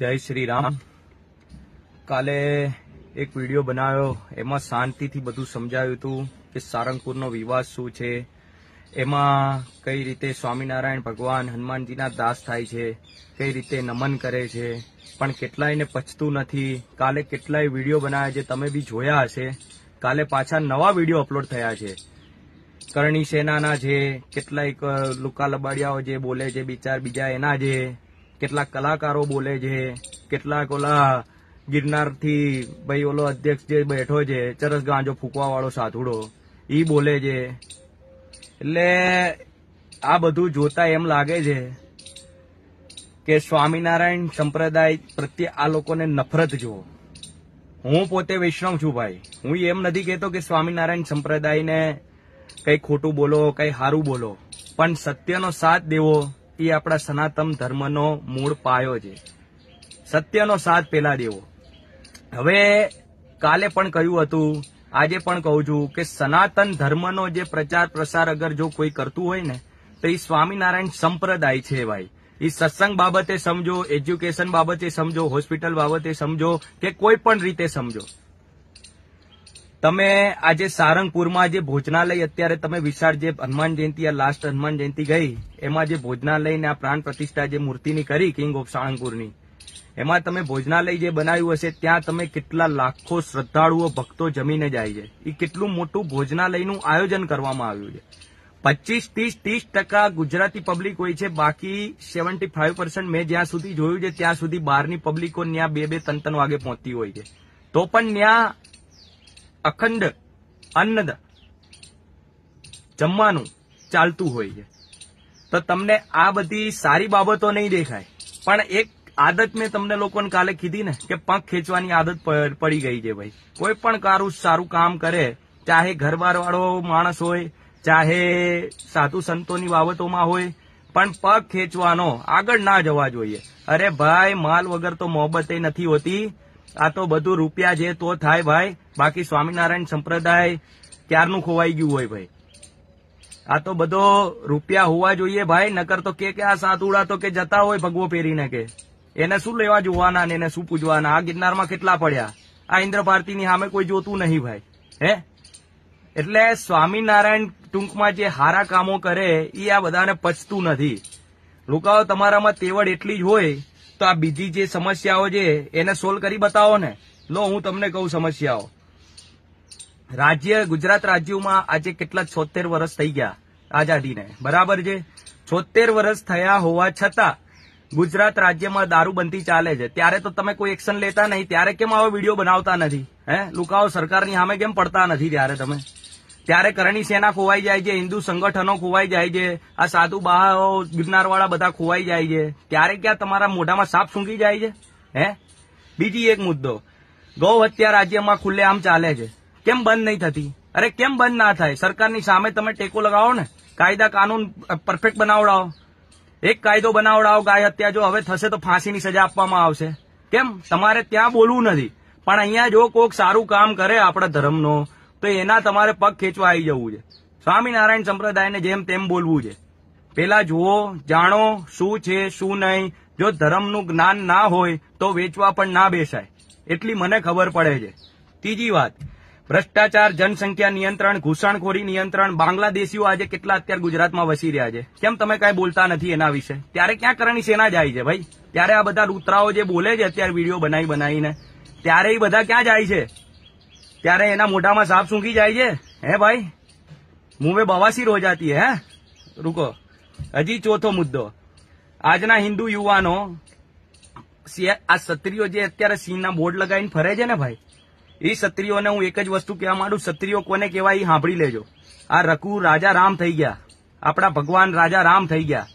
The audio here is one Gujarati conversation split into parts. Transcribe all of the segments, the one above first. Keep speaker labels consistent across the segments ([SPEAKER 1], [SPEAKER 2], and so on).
[SPEAKER 1] જય શ્રી રામ કાલે એક વિડીયો બનાવ્યો એમાં શાંતિથી બધું સમજાવ્યું હતું કે સારંગપુરનો વિવાદ શું છે એમાં કઈ રીતે સ્વામિનારાયણ ભગવાન હનુમાનજીના દાસ થાય છે કઈ રીતે નમન કરે છે પણ કેટલાયને પચતું નથી કાલે કેટલાય વિડીયો બનાવ્યા છે તમે બી જોયા હશે કાલે પાછા નવા વિડીયો અપલોડ થયા છે કરણી સેનાના જે કેટલાય લુકા લબાડિયાઓ જે બોલે છે બિચાર બીજા એના જે કેટલાક કલાકારો બોલે છે કેટલાક ઓલા ગિરનારથી ભાઈ ઓલો અધ્યક્ષ જે બેઠો છે ચરસ ગાંજો ફૂંકવાવાળો સાધુડો એ બોલે છે એટલે આ બધું જોતા એમ લાગે છે કે સ્વામિનારાયણ સંપ્રદાય પ્રત્યે આ લોકોને નફરત જુઓ હું પોતે વૈષ્ણવ છું ભાઈ હું એમ નથી કહેતો કે સ્વામિનારાયણ સંપ્રદાયને કંઈ ખોટું બોલો કંઈ સારું બોલો પણ સત્યનો સાથ દેવો એ આપણા સનાતન ધર્મનો મૂળ પાયો છે સત્યનો સાથ પેલા દેવો હવે કાલે પણ કહ્યું હતું આજે પણ કહું છું કે સનાતન ધર્મનો જે પ્રચાર પ્રસાર અગર જો કોઈ કરતું હોય ને તો એ સ્વામિનારાયણ સંપ્રદાય છે ભાઈ એ સત્સંગ બાબતે સમજો એજ્યુકેશન બાબતે સમજો હોસ્પિટલ બાબતે સમજો કે કોઈ પણ રીતે સમજો તમે આજે સારંગપુરમાં જે ભોજનાલય અત્યારે તમે વિશાળ જે હનુમાન જયંતિ આ લાસ્ટ હનુમાન જયંતિ ગઈ એમાં જે ભોજનાલયને આ પ્રાણ પ્રતિષ્ઠા જે મૂર્તિની કરી કિંગ ઓફ સાળંગપુરની એમાં તમે ભોજનાલય જે બનાવ્યું હશે ત્યાં તમે કેટલા લાખો શ્રદ્ધાળુઓ ભક્તો જમીને જાય છે એ કેટલું મોટું ભોજનાલયનું આયોજન કરવામાં આવ્યું છે પચીસ ત્રીસ ત્રીસ ટકા ગુજરાતી પબ્લિક હોય છે બાકી સેવન્ટી ફાઈવ પર્સન્ટ મેં જ્યાં સુધી જોયું છે ત્યાં સુધી બહારની પબ્લિકો ત્યાં બે બે ત્રણ ત્રણ વાગે પહોંચતી હોય છે તો પણ ત્યાં અખંડ અન્નદ જમવાનું ચાલતું હોય છે તો તમને આ બધી સારી બાબતો નહીં દેખાય પણ એક આદત મેં તમને લોકોને કાલે કીધી ને કે પગ ખેંચવાની આદત પડી ગઈ છે ભાઈ કોઈ પણ કારું સારું કામ કરે ચાહે ઘરબાર વાળો માણસ હોય ચાહે સાધુ સંતોની બાબતોમાં હોય પણ પગ ખેંચવાનો આગળ ના જવા જોઈએ અરે ભાઈ માલ વગર તો મોહબતે નથી હોતી આ તો બધું રૂપિયા છે તો થાય ભાઈ બાકી સ્વામિનારાયણ સંપ્રદાય ક્યારનું ખોવાઈ ગયું હોય ભાઈ આ તો બધો રૂપિયા હોવા જોઈએ ભાઈ નકર તો કે આ સાતુડા તો કે જતા હોય ભગવો પહેરીને કે એને શું લેવા જોવાના ને એને શું પૂજવાના આ ગિરનારમાં કેટલા પડ્યા આ ઇન્દ્ર ભારતીની સામે કોઈ જોતું નહીં ભાઈ હે એટલે સ્વામિનારાયણ ટૂંકમાં જે હારા કામો કરે એ આ બધાને પચતું નથી લોકો તમારામાં તેવડ એટલી જ હોય તો આ બીજી જે સમસ્યાઓ છે એને સોલ્વ કરી બતાવો ને લો હું તમને કહું સમસ્યાઓ રાજ્ય ગુજરાત રાજ્યમાં આજે કેટલા છોતેર વર્ષ થઈ ગયા આઝાદીને બરાબર છે છોતેર વર્ષ થયા હોવા છતાં ગુજરાત રાજ્યમાં દારૂબંધી ચાલે છે ત્યારે તો તમે કોઈ એક્શન લેતા નહીં ત્યારે કેમ આવો વિડીયો બનાવતા નથી હે લુકાઓ સરકારની સામે કેમ પડતા નથી ત્યારે તમે ત્યારે કરણી સેના ખોવાઈ જાય છે હિન્દુ સંગઠનો ખોવાઈ જાય છે આ સાધુ બાહાઓ ગિરનારવાળા બધા ખોવાઈ જાય છે ત્યારે ક્યાં તમારા મોઢામાં સાપ સૂંઘી જાય છે હે બીજી એક મુદ્દો ગૌ હત્યા રાજ્યમાં આમ ચાલે છે કેમ બંધ નહીં થતી અરે કેમ બંધ ના થાય સરકારની સામે તમે ટેકો લગાવો ને કાયદા કાનૂન પરફેક્ટ બનાવડાવો એક કાયદો બનાવડાવો ગાય હત્યા જો હવે થશે તો ફાંસીની સજા આપવામાં આવશે કેમ તમારે ત્યાં બોલવું નથી પણ અહીંયા જો કોઈક સારું કામ કરે આપણા ધર્મનો તો એના તમારે પગ ખેંચવા આવી જવું છે સ્વામિનારાયણ સંપ્રદાયને જેમ તેમ બોલવું છે પેલા જુઓ જાણો શું છે શું નહીં જો ધર્મનું જ્ઞાન ના હોય તો વેચવા પણ ના બેસાય એટલી મને ખબર પડે છે ત્રીજી વાત ભ્રષ્ટાચાર જનસંખ્યા નિયંત્રણ ઘૂસણખોરી નિયંત્રણ બાંગ્લાદેશીઓ આજે કેટલા અત્યારે ગુજરાતમાં વસી રહ્યા છે કેમ તમે કાંઈ બોલતા નથી એના વિશે ત્યારે ક્યાં કરણી સેના જાય છે ભાઈ ત્યારે આ બધા રૂતરાઓ જે બોલે છે અત્યારે વિડીયો બનાવી બનાવીને ત્યારે એ બધા ક્યાં જાય છે ત્યારે એના મોઢામાં સાપ સૂંકી જાય છે હે ભાઈ મુંબઈ બવાસીર રોજ આતી હે રૂકો હજી ચોથો મુદ્દો આજના હિન્દુ યુવાનો આ ક્ષત્રિયો જે અત્યારે સિંહના બોર્ડ લગાવીને ફરે છે ને ભાઈ એ ક્ષત્રિયોને હું એક જ વસ્તુ કહેવા માંડું ક્ષત્રિયો કોને કહેવાય એ સાંભળી લેજો આ રકુ રાજા રામ થઈ ગયા આપણા ભગવાન રાજા રામ થઈ ગયા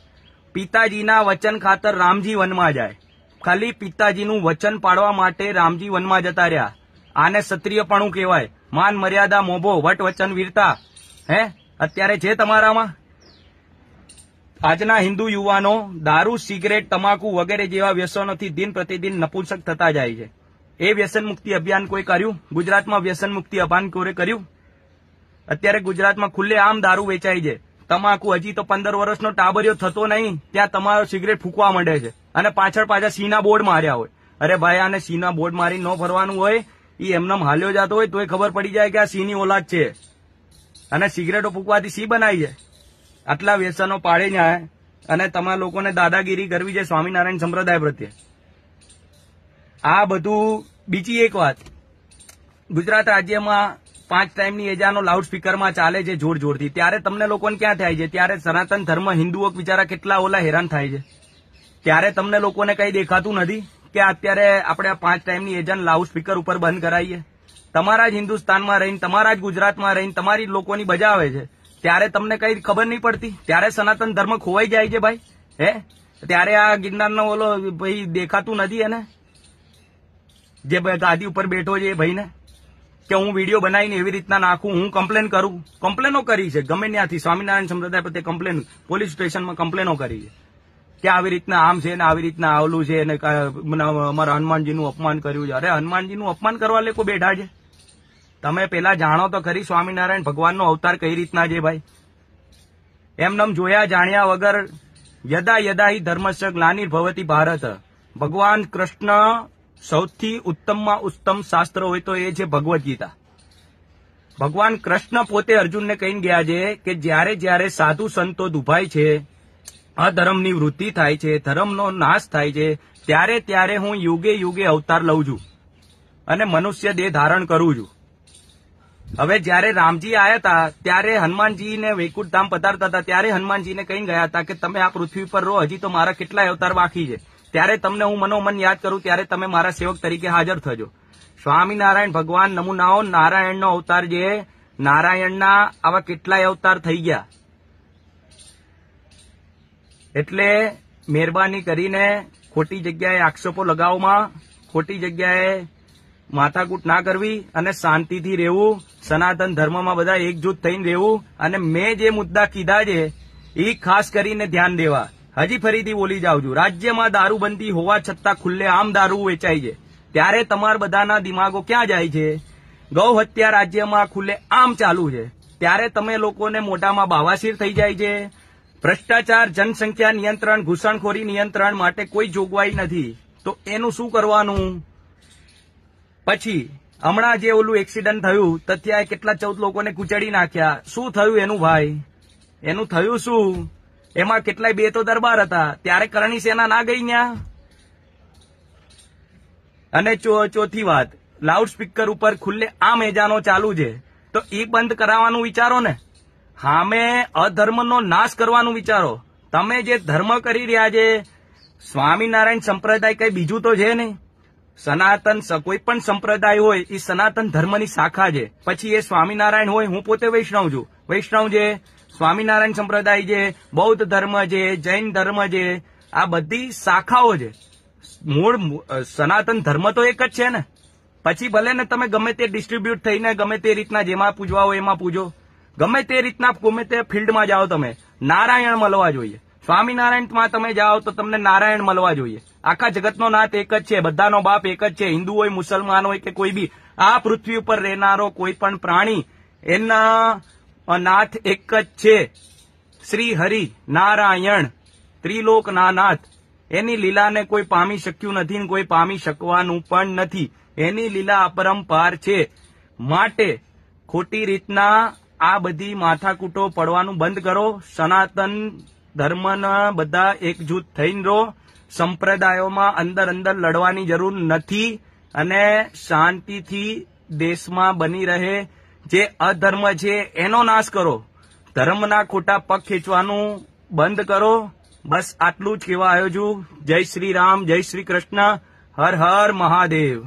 [SPEAKER 1] પિતાજીના વચન ખાતર રામજી વનમાં જાય ખાલી પિતાજીનું વચન પાડવા માટે રામજી વનમાં જતા રહ્યા આને ક્ષત્રિયપણું કહેવાય માન મર્યાદા મોભો વટ વચન વીરતા હે અત્યારે છે તમારામાં આજના હિન્દુ યુવાનો દારૂ સિગરેટ તમાકુ વગેરે જેવા વ્યસનોથી દિન પ્રતિદિન નપુંસક થતા જાય છે એ વ્યસન મુક્તિ અભિયાન કોઈ કર્યું ગુજરાતમાં વ્યસન મુક્તિ અભિયાન કોઈ કર્યું અત્યારે ગુજરાતમાં ખુલ્લે આમ દારૂ વેચાય છે તમાકુ હજી તો પંદર વર્ષનો ટાબરિયો થતો નહીં ત્યાં તમારો સિગરેટ ફૂંકવા માંડે છે અને પાછળ પાછા સીના બોર્ડ માર્યા હોય અરે ભાઈ આને સીના બોર્ડ મારી ન ભરવાનું હોય એ એમનેમ હાલ્યો જતો હોય તોય ખબર પડી જાય કે આ સિંહની ઓલાદ છે અને સિગરેટો ફૂંકવાથી સિંહ બનાવી છે આટલા વ્યસનો પાડે જાય અને તમારા લોકોને દાદાગીરી કરવી છે સ્વામિનારાયણ સંપ્રદાય પ્રત્યે આ બધું બીજી એક વાત ગુજરાત રાજ્યમાં પાંચ ટાઈમની એજાનો લાઉડ સ્પીકરમાં ચાલે છે જોર જોરથી ત્યારે તમને લોકોને ક્યાં થાય છે ત્યારે સનાતન ધર્મ હિન્દુઓ બિચારા કેટલા ઓલા હેરાન થાય છે ત્યારે તમને લોકોને કઈ દેખાતું નથી કે અત્યારે આપણે આ પાંચ ટાઈમની એજન્ટ લાઉડ સ્પીકર ઉપર બંધ કરાવીએ તમારા જ હિન્દુસ્તાનમાં રહીને તમારા જ ગુજરાતમાં રહીને તમારી લોકોની બજાવે છે ત્યારે તમને કઈ ખબર નહીં પડતી ત્યારે સનાતન ધર્મ ખોવાઈ જાય છે ભાઈ હે ત્યારે આ ગિરનારનો ઓલો ભાઈ દેખાતું નથી એને જે ગાદી ઉપર બેઠો છે એ ભાઈને કે હું વિડીયો બનાવીને એવી રીતના નાખું હું કમ્પ્લેન કરું કમ્પ્લેનો કરી છે ગમે ત્યાંથી સ્વામિનારાયણ સંપ્રદાય પ્રત્યે કમ્પ્લેન પોલીસ સ્ટેશનમાં કમ્પ્લેનો કરી છે કે આવી રીતના આમ છે ને આવી રીતના આવલું છે ને અમારા હનુમાનજીનું અપમાન કર્યું છે અરે હનુમાનજીનું અપમાન કરવા લોકો બેઠા છે તમે પેલા જાણો તો ખરી સ્વામિનારાયણ ભગવાનનો અવતાર કઈ રીતના છે ભાઈ એમનેમ જોયા જાણ્યા વગર યદા યદા હિ ધર્મસ્ય ગ્લાનિર ભવતી ભારત ભગવાન કૃષ્ણ સૌથી ઉત્તમમાં ઉત્તમ શાસ્ત્ર હોય તો એ છે ભગવદ્ ગીતા ભગવાન કૃષ્ણ પોતે અર્જુનને કહીને ગયા છે કે જ્યારે જ્યારે સાધુ સંતો દુભાય છે અધર્મની વૃત્તિ થાય છે ધર્મનો નાશ થાય છે ત્યારે ત્યારે હું યુગે યુગે અવતાર લઉં છું અને મનુષ્ય દેહ ધારણ કરું છું હવે જ્યારે રામજી આવ્યા હતા ત્યારે હનુમાનજીને વૈકુંઠધામ પધારતા હતા ત્યારે હનુમાનજીને કહી ગયા હતા કે તમે આ પૃથ્વી પર રહો હજી તો મારા કેટલાય અવતાર બાકી છે ત્યારે તમને હું મનોમન યાદ કરું ત્યારે તમે મારા સેવક તરીકે હાજર થજો સ્વામિનારાયણ ભગવાન નમૂનાઓ નારાયણનો અવતાર જે નારાયણના આવા કેટલાય અવતાર થઈ ગયા એટલે મહેરબાની કરીને ખોટી જગ્યાએ આક્ષેપો લગાવવામાં ખોટી જગ્યાએ માથાકૂટ ના કરવી અને શાંતિથી રહેવું સનાતન ધર્મમાં બધા એકજૂથ થઈને રહેવું અને મેં જે મુદ્દા કીધા છે એ ખાસ કરીને ધ્યાન દેવા હજી ફરીથી બોલી જાઉં છું રાજ્યમાં દારૂબંધી હોવા છતાં ખુલ્લે આમ દારૂ વેચાય છે ત્યારે તમારા બધાના દિમાગો ક્યાં જાય છે ગૌ હત્યા રાજ્યમાં ખુલ્લે આમ ચાલુ છે ત્યારે તમે લોકોને મોટામાં બાવાસીર થઈ જાય છે ભ્રષ્ટાચાર જનસંખ્યા નિયંત્રણ ઘૂસણખોરી નિયંત્રણ માટે કોઈ જોગવાઈ નથી તો એનું શું કરવાનું પછી હમણાં જે ઓલું એક્સિડન્ટ થયું તો ત્યાં કેટલા ચૌદ લોકોને કુચડી નાખ્યા શું થયું એનું ભાઈ એનું થયું શું એમાં કેટલાય બે તો દરબાર હતા ત્યારે કરણી સેના ના ગઈ ત્યાં અને ચોથી વાત લાઉડ સ્પીકર ઉપર ખુલ્લે આ એજાનો ચાલુ છે તો એ બંધ કરાવવાનું વિચારો ને સામે અધર્મનો નાશ કરવાનું વિચારો તમે જે ધર્મ કરી રહ્યા છે સ્વામિનારાયણ સંપ્રદાય કઈ બીજું તો છે નહીં સનાતન કોઈ પણ સંપ્રદાય હોય એ સનાતન ધર્મની શાખા છે પછી એ સ્વામિનારાયણ હોય હું પોતે વૈષ્ણવ છું વૈષ્ણવ છે સ્વામિનારાયણ સંપ્રદાય છે બૌદ્ધ ધર્મ છે જૈન ધર્મ છે આ બધી શાખાઓ છે મૂળ સનાતન ધર્મ તો એક જ છે ને પછી ભલે ને તમે ગમે તે ડિસ્ટ્રીબ્યુટ થઈને ગમે તે રીતના જેમાં પૂજવા હોય એમાં પૂજો ગમે તે રીતના ગમે તે ફિલ્ડમાં જાઓ તમે નારાયણ મળવા જોઈએ સ્વામિનારાયણમાં તમે જાઓ તો તમને નારાયણ મળવા જોઈએ આખા જગતનો નાથ એક જ છે બધાનો બાપ એક જ છે હિન્દુ હોય મુસલમાન હોય કે કોઈ બી આ પૃથ્વી ઉપર રહેનારો કોઈ પણ પ્રાણી એના નાથ એક જ છે શ્રી હરિ નારાયણ ત્રિલોક નાથ એની લીલાને કોઈ પામી શક્યું નથી ને કોઈ પામી શકવાનું પણ નથી એની લીલા અપરંપાર છે માટે ખોટી રીતના આ બધી માથાકૂટો પડવાનું બંધ કરો સનાતન ધર્મના બધા એકજૂથ થઈને રહો સંપ્રદાયોમાં અંદર અંદર લડવાની જરૂર નથી અને શાંતિથી દેશમાં બની રહે જે અધર્મ છે એનો નાશ કરો ધર્મના ખોટા પગ ખેંચવાનું બંધ કરો બસ આટલું જ કહેવા આવ્યો છું જય શ્રી રામ જય શ્રી કૃષ્ણ હર હર મહાદેવ